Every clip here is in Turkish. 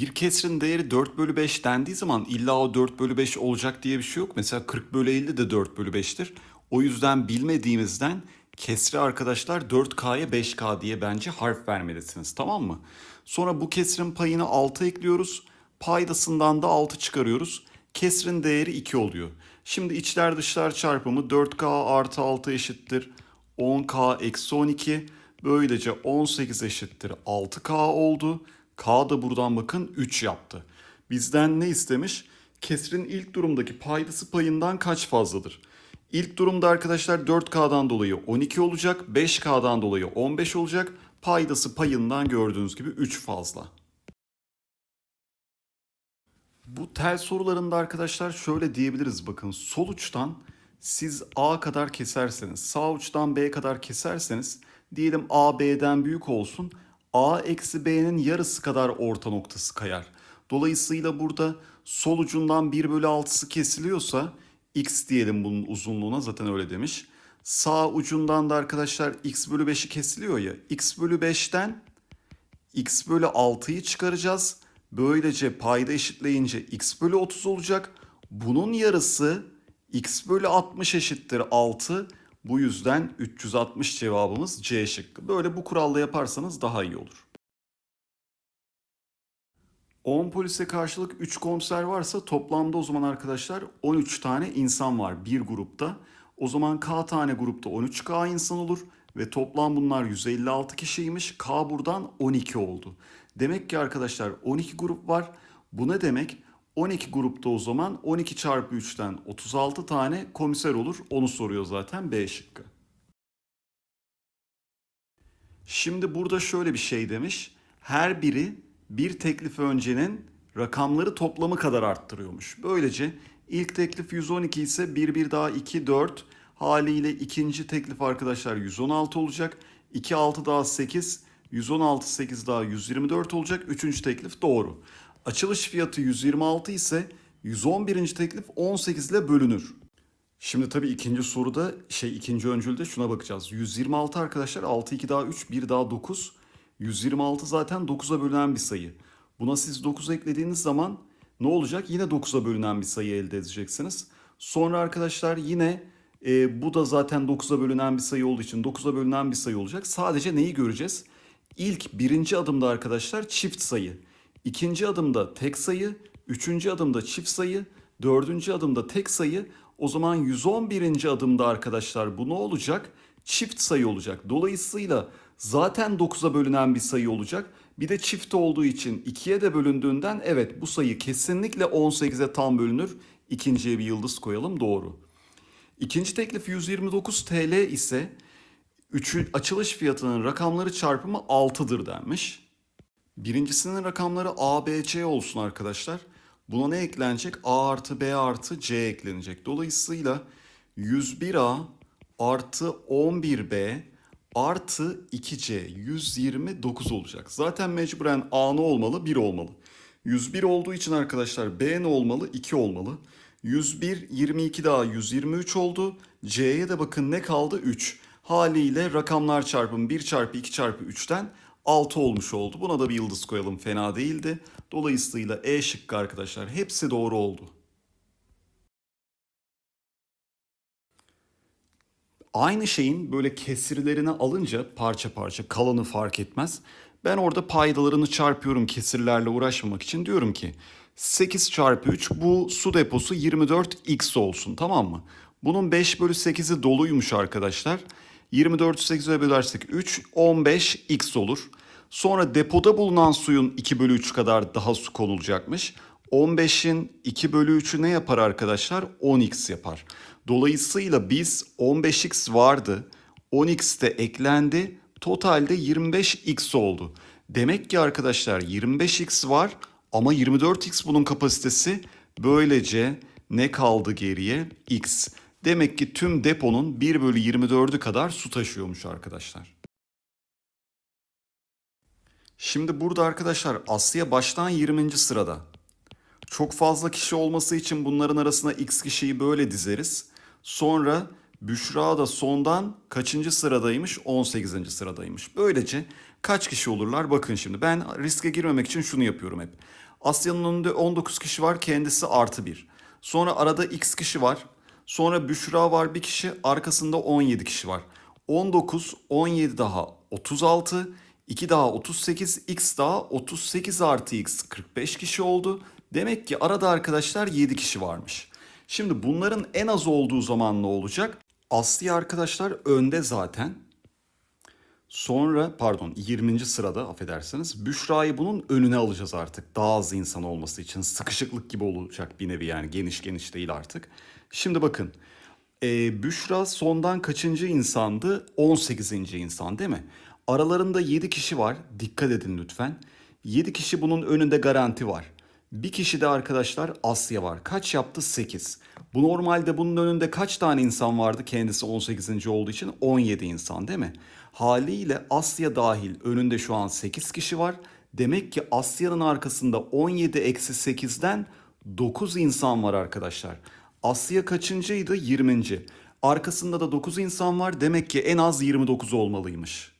bir kesrin değeri 4 bölü 5 dendiği zaman illa o 4 bölü 5 olacak diye bir şey yok. Mesela 40 bölü 50 de 4 bölü 5'tir. O yüzden bilmediğimizden kesri arkadaşlar 4K'ya 5K diye bence harf vermelisiniz tamam mı? Sonra bu kesrin payını 6 ekliyoruz. Paydasından da 6 çıkarıyoruz. Kesrin değeri 2 oluyor. Şimdi içler dışlar çarpımı 4K artı 6 eşittir. 10K eksi 12. Böylece 18 eşittir 6K oldu. K da buradan bakın 3 yaptı. Bizden ne istemiş? Kesrin ilk durumdaki paydası payından kaç fazladır? İlk durumda arkadaşlar 4K'dan dolayı 12 olacak, 5K'dan dolayı 15 olacak. Paydası payından gördüğünüz gibi 3 fazla. Bu tel sorularında arkadaşlar şöyle diyebiliriz bakın sol uçtan siz A kadar keserseniz sağ uçtan B kadar keserseniz diyelim A B'den büyük olsun a eksi b'nin yarısı kadar orta noktası kayar. Dolayısıyla burada sol ucundan 1 bölü 6'sı kesiliyorsa x diyelim bunun uzunluğuna zaten öyle demiş. Sağ ucundan da arkadaşlar x bölü 5'i kesiliyor ya x bölü 5'ten x bölü 6'yı çıkaracağız. Böylece payda eşitleyince x bölü 30 olacak. Bunun yarısı x bölü 60 eşittir 6 bu yüzden 360 cevabımız C şıkkı. Böyle bu kuralla yaparsanız daha iyi olur. 10 polise karşılık 3 komiser varsa toplamda o zaman arkadaşlar 13 tane insan var bir grupta. O zaman K tane grupta 13K insan olur ve toplam bunlar 156 kişiymiş. K buradan 12 oldu. Demek ki arkadaşlar 12 grup var. Bu ne demek? 12 grupta o zaman 12 çarpı 3'ten 36 tane komiser olur. Onu soruyor zaten B şıkkı. Şimdi burada şöyle bir şey demiş. Her biri bir teklif öncenin rakamları toplamı kadar arttırıyormuş. Böylece ilk teklif 112 ise 1 1 daha 2 4 haliyle ikinci teklif arkadaşlar 116 olacak. 2 6 daha 8 116 8 daha 124 olacak. Üçüncü teklif doğru. Açılış fiyatı 126 ise 111. teklif 18 ile bölünür. Şimdi tabii ikinci soruda şey ikinci öncülde şuna bakacağız. 126 arkadaşlar 6 2 daha 3 1 daha 9. 126 zaten 9'a bölünen bir sayı. Buna siz 9 eklediğiniz zaman ne olacak? Yine 9'a bölünen bir sayı elde edeceksiniz. Sonra arkadaşlar yine e, bu da zaten 9'a bölünen bir sayı olduğu için 9'a bölünen bir sayı olacak. Sadece neyi göreceğiz? İlk birinci adımda arkadaşlar çift sayı. İkinci adımda tek sayı, üçüncü adımda çift sayı, dördüncü adımda tek sayı. O zaman 111. adımda arkadaşlar bu ne olacak? Çift sayı olacak. Dolayısıyla zaten 9'a bölünen bir sayı olacak. Bir de çift olduğu için 2'ye de bölündüğünden evet bu sayı kesinlikle 18'e tam bölünür. İkinciye bir yıldız koyalım doğru. İkinci teklif 129 TL ise üçü, açılış fiyatının rakamları çarpımı 6'dır denmiş. Birincisinin rakamları A, B, C olsun arkadaşlar. Buna ne eklenecek? A artı B artı C eklenecek. Dolayısıyla 101A artı 11B artı 2C 129 olacak. Zaten mecburen A ne olmalı? 1 olmalı. 101 olduğu için arkadaşlar B ne olmalı? 2 olmalı. 101, 22 daha 123 oldu. C'ye de bakın ne kaldı? 3. Haliyle rakamlar çarpım 1 çarpı 2 çarpı 3'ten 6 olmuş oldu. Buna da bir yıldız koyalım fena değildi. Dolayısıyla E şıkkı arkadaşlar hepsi doğru oldu. Aynı şeyin böyle kesirlerini alınca parça parça kalanı fark etmez. Ben orada paydalarını çarpıyorum kesirlerle uğraşmamak için diyorum ki 8 çarpı 3 bu su deposu 24x olsun tamam mı? Bunun 5 bölü 8'i doluymuş arkadaşlar. 24'ü 8'e bölersek 3, 15x olur. Sonra depoda bulunan suyun 2 bölü 3 kadar daha su konulacakmış. 15'in 2 bölü 3'ü ne yapar arkadaşlar? 10x yapar. Dolayısıyla biz 15x vardı. 10x de eklendi. Totalde 25x oldu. Demek ki arkadaşlar 25x var ama 24x bunun kapasitesi. Böylece ne kaldı geriye? X. Demek ki tüm deponun 1 bölü 24'ü kadar su taşıyormuş arkadaşlar. Şimdi burada arkadaşlar Asya baştan 20. sırada. Çok fazla kişi olması için bunların arasına x kişiyi böyle dizeriz. Sonra Büşra da sondan kaçıncı sıradaymış? 18. sıradaymış. Böylece kaç kişi olurlar? Bakın şimdi ben riske girmemek için şunu yapıyorum hep. Asya'nın önünde 19 kişi var kendisi artı 1. Sonra arada x kişi var. Sonra Büşra var bir kişi arkasında 17 kişi var. 19, 17 daha 36, 2 daha 38, x daha 38 artı x 45 kişi oldu. Demek ki arada arkadaşlar 7 kişi varmış. Şimdi bunların en az olduğu zaman ne olacak? Asli arkadaşlar önde zaten. Sonra pardon 20. sırada affedersiniz Büşra'yı bunun önüne alacağız artık. Daha az insan olması için sıkışıklık gibi olacak bir nevi yani geniş geniş değil artık. Şimdi bakın e, Büşra sondan kaçıncı insandı? 18. insan değil mi? Aralarında 7 kişi var. Dikkat edin lütfen. 7 kişi bunun önünde garanti var. Bir kişi de arkadaşlar Asya var. Kaç yaptı? 8. Bu normalde bunun önünde kaç tane insan vardı? Kendisi 18. olduğu için 17 insan değil mi? Haliyle Asya dahil önünde şu an 8 kişi var. Demek ki Asya'nın arkasında 17 eksi 8'den 9 insan var arkadaşlar. Asya kaçıncıydı? 20. Arkasında da 9 insan var. Demek ki en az 29 olmalıymış.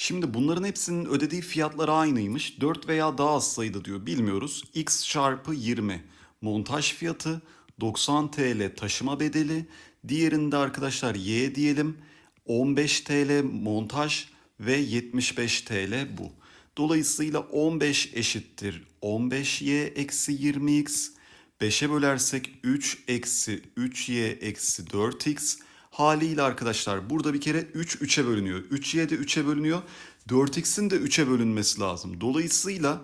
Şimdi bunların hepsinin ödediği fiyatlar aynıymış. 4 veya daha az sayıda diyor bilmiyoruz. X çarpı 20 montaj fiyatı 90 TL taşıma bedeli. Diğerinde arkadaşlar Y diyelim 15 TL montaj ve 75 TL bu. Dolayısıyla 15 eşittir 15Y eksi 20X. 5'e bölersek 3 eksi 3Y eksi 4X haliyle arkadaşlar burada bir kere 3 3'e bölünüyor. 3y de 3'e bölünüyor. 4x'in de 3'e bölünmesi lazım. Dolayısıyla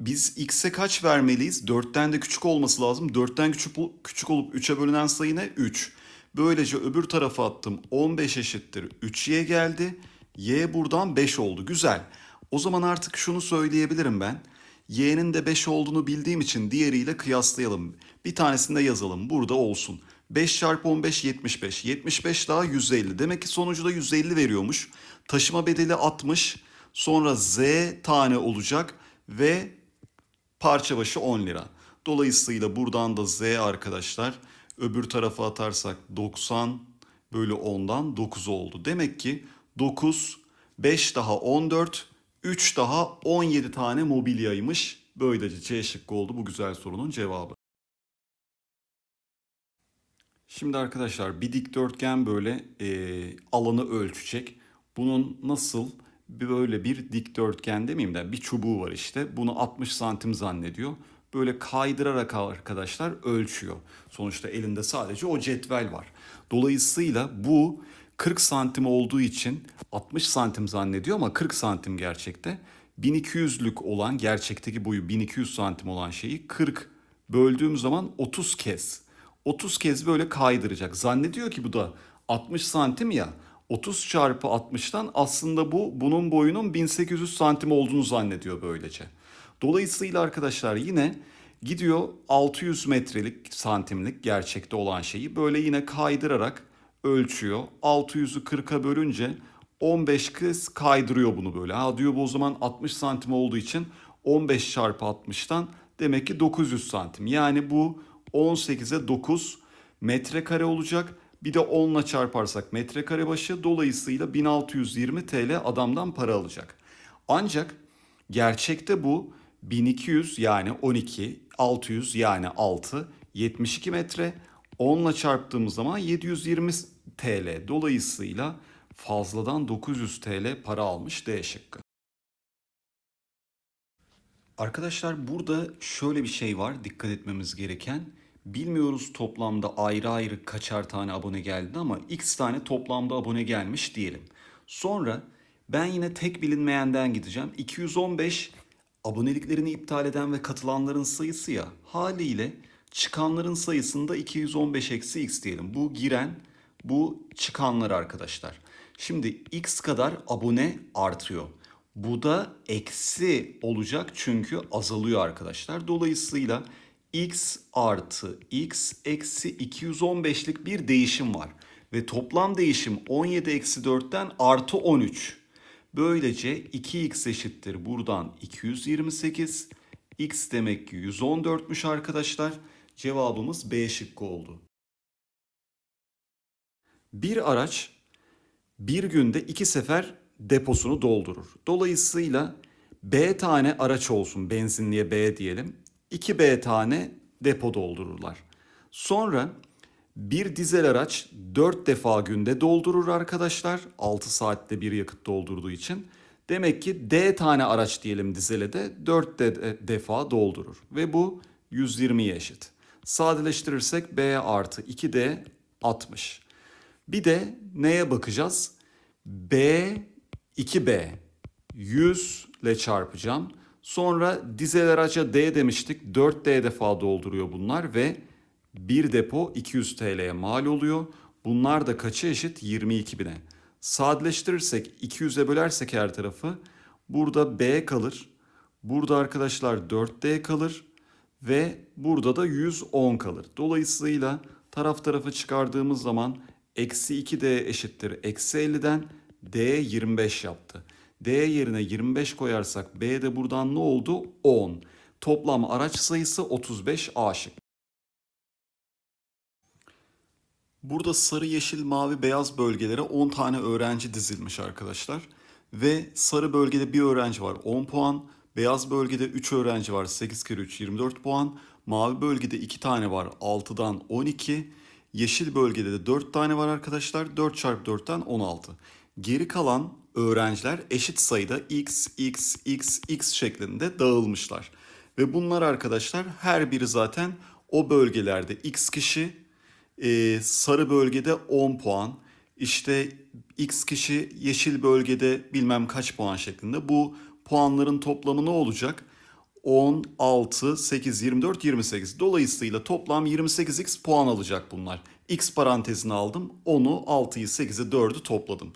biz x'e kaç vermeliyiz? 4'ten de küçük olması lazım. 4'ten küçük, küçük olup 3'e bölünen sayı ne? 3. Böylece öbür tarafa attım. 15 eşittir 3y geldi. y buradan 5 oldu. Güzel. O zaman artık şunu söyleyebilirim ben. y'nin de 5 olduğunu bildiğim için diğeriyle kıyaslayalım. Bir tanesini de yazalım. Burada olsun. 5 çarpı 15 75. 75 daha 150. Demek ki sonucu da 150 veriyormuş. Taşıma bedeli 60. Sonra Z tane olacak ve parça başı 10 lira. Dolayısıyla buradan da Z arkadaşlar öbür tarafa atarsak 90 bölü 10'dan 9 oldu. Demek ki 9, 5 daha 14, 3 daha 17 tane mobilyaymış. Böylece C şıkkı oldu bu güzel sorunun cevabı. Şimdi arkadaşlar bir dikdörtgen böyle e, alanı ölçecek. Bunun nasıl böyle bir dikdörtgen demeyeyim de bir çubuğu var işte. Bunu 60 santim zannediyor. Böyle kaydırarak arkadaşlar ölçüyor. Sonuçta elinde sadece o cetvel var. Dolayısıyla bu 40 santim olduğu için 60 santim zannediyor ama 40 santim gerçekte. 1200'lük olan gerçekteki boyu 1200 santim olan şeyi 40 böldüğüm zaman 30 kez 30 kez böyle kaydıracak. Zannediyor ki bu da 60 santim ya 30 çarpı 60'tan aslında bu bunun boyunun 1800 santim olduğunu zannediyor böylece. Dolayısıyla arkadaşlar yine gidiyor 600 metrelik santimlik gerçekte olan şeyi böyle yine kaydırarak ölçüyor. 600'ü 40'a bölünce 15 kez kaydırıyor bunu böyle. Ha diyor bu o zaman 60 santim olduğu için 15 çarpı 60'tan demek ki 900 santim. Yani bu 18'e 9 metrekare olacak. Bir de 10 ile çarparsak metrekare başı dolayısıyla 1620 TL adamdan para alacak. Ancak gerçekte bu 1200 yani 12, 600 yani 6, 72 metre 10 ile çarptığımız zaman 720 TL. Dolayısıyla fazladan 900 TL para almış D şıkkı. Arkadaşlar burada şöyle bir şey var dikkat etmemiz gereken. Bilmiyoruz toplamda ayrı ayrı kaçar tane abone geldi ama x tane toplamda abone gelmiş diyelim. Sonra ben yine tek bilinmeyenden gideceğim. 215 aboneliklerini iptal eden ve katılanların sayısı ya haliyle çıkanların sayısında 215 eksi x diyelim. Bu giren bu çıkanlar arkadaşlar. Şimdi x kadar abone artıyor. Bu da eksi olacak çünkü azalıyor arkadaşlar. Dolayısıyla x artı x eksi 215'lik bir değişim var. Ve toplam değişim 17 eksi 4'ten artı 13. Böylece 2x eşittir buradan 228. x demek ki 114'müş arkadaşlar. Cevabımız B şıkkı oldu. Bir araç bir günde iki sefer deposunu doldurur. Dolayısıyla B tane araç olsun benzinliğe B diyelim. 2B tane depo doldururlar. Sonra bir dizel araç 4 defa günde doldurur arkadaşlar. 6 saatte bir yakıt doldurduğu için. Demek ki D tane araç diyelim dizele de 4 de e, defa doldurur. Ve bu 120'ye eşit. Sadeleştirirsek B artı 2D 60. Bir de neye bakacağız? B 2B 100 ile çarpacağım. Sonra dizeler aça D demiştik. 4D defa dolduruyor bunlar ve bir depo 200 TL'ye mal oluyor. Bunlar da kaça eşit? 22.000'e. Sadeleştirirsek 200'e bölersek her tarafı burada B kalır. Burada arkadaşlar 4D kalır ve burada da 110 kalır. Dolayısıyla taraf tarafı çıkardığımız zaman eksi 2D eşittir eksi 50'den D 25 yaptı. D yerine 25 koyarsak B de buradan ne oldu? 10. Toplam araç sayısı 35 A şık. Burada sarı, yeşil, mavi, beyaz bölgelere 10 tane öğrenci dizilmiş arkadaşlar. Ve sarı bölgede bir öğrenci var 10 puan. Beyaz bölgede 3 öğrenci var 8 kere 3 24 puan. Mavi bölgede 2 tane var 6'dan 12. Yeşil bölgede de 4 tane var arkadaşlar. 4 çarpı 4'ten 16. Geri kalan öğrenciler eşit sayıda x, x, x, x şeklinde dağılmışlar. Ve bunlar arkadaşlar her biri zaten o bölgelerde x kişi, e, sarı bölgede 10 puan, işte x kişi yeşil bölgede bilmem kaç puan şeklinde. Bu puanların toplamı ne olacak? 10, 6, 8, 24, 28. Dolayısıyla toplam 28x puan alacak bunlar. x parantezini aldım, 10'u, 6'yı, 8'i, 4'ü topladım.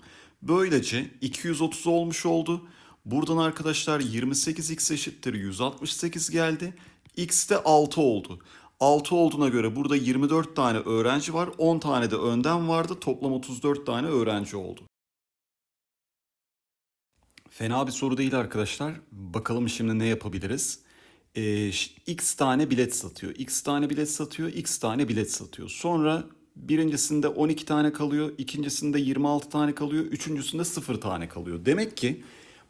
Böylece 230 olmuş oldu. Buradan arkadaşlar 28x eşittir 168 geldi. X de 6 oldu. 6 olduğuna göre burada 24 tane öğrenci var. 10 tane de önden vardı. Toplam 34 tane öğrenci oldu. Fena bir soru değil arkadaşlar. Bakalım şimdi ne yapabiliriz? Ee, x tane bilet satıyor. X tane bilet satıyor. X tane bilet satıyor. Sonra Birincisinde 12 tane kalıyor, ikincisinde 26 tane kalıyor, üçüncüsünde 0 tane kalıyor. Demek ki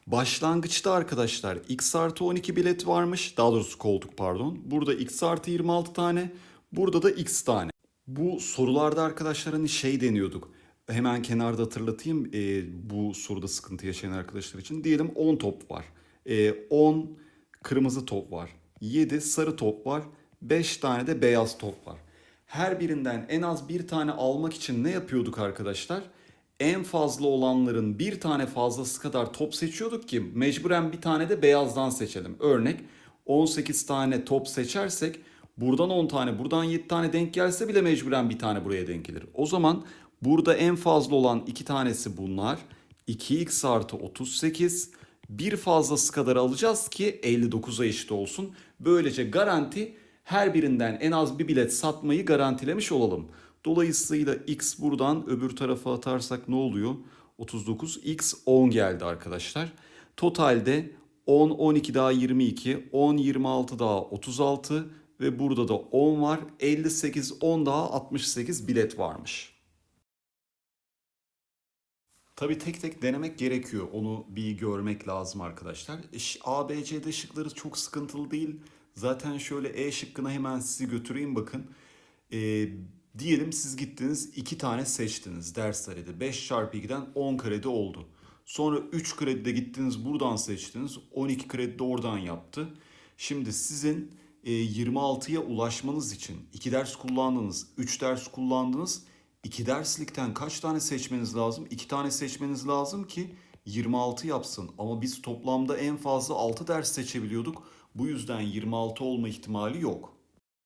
başlangıçta arkadaşlar x artı 12 bilet varmış. Daha doğrusu koltuk pardon. Burada x artı 26 tane, burada da x tane. Bu sorularda arkadaşlar hani şey deniyorduk. Hemen kenarda hatırlatayım e, bu soruda sıkıntı yaşayan arkadaşlar için. Diyelim 10 top var. E, 10 kırmızı top var. 7 sarı top var. 5 tane de beyaz top var her birinden en az bir tane almak için ne yapıyorduk arkadaşlar? En fazla olanların bir tane fazlası kadar top seçiyorduk ki mecburen bir tane de beyazdan seçelim. Örnek 18 tane top seçersek buradan 10 tane buradan 7 tane denk gelse bile mecburen bir tane buraya denk gelir. O zaman burada en fazla olan iki tanesi bunlar. 2x artı 38 bir fazlası kadar alacağız ki 59'a eşit olsun. Böylece garanti her birinden en az bir bilet satmayı garantilemiş olalım. Dolayısıyla x buradan öbür tarafa atarsak ne oluyor? 39 x 10 geldi arkadaşlar. Totalde 10 12 daha 22, 10 26 daha 36 ve burada da 10 var. 58 10 daha 68 bilet varmış. Tabi tek tek denemek gerekiyor. Onu bir görmek lazım arkadaşlar. ABC'de şıkları çok sıkıntılı değil. Zaten şöyle E şıkkına hemen sizi götüreyim bakın. E, diyelim siz gittiniz iki tane seçtiniz ders arada. 5 çarpı 2'den 10 kredi oldu. Sonra 3 kredide gittiniz buradan seçtiniz. 12 kredi de oradan yaptı. Şimdi sizin 26'ya e, ulaşmanız için 2 ders kullandınız, 3 ders kullandınız. 2 derslikten kaç tane seçmeniz lazım? 2 tane seçmeniz lazım ki 26 yapsın. Ama biz toplamda en fazla 6 ders seçebiliyorduk. Bu yüzden 26 olma ihtimali yok.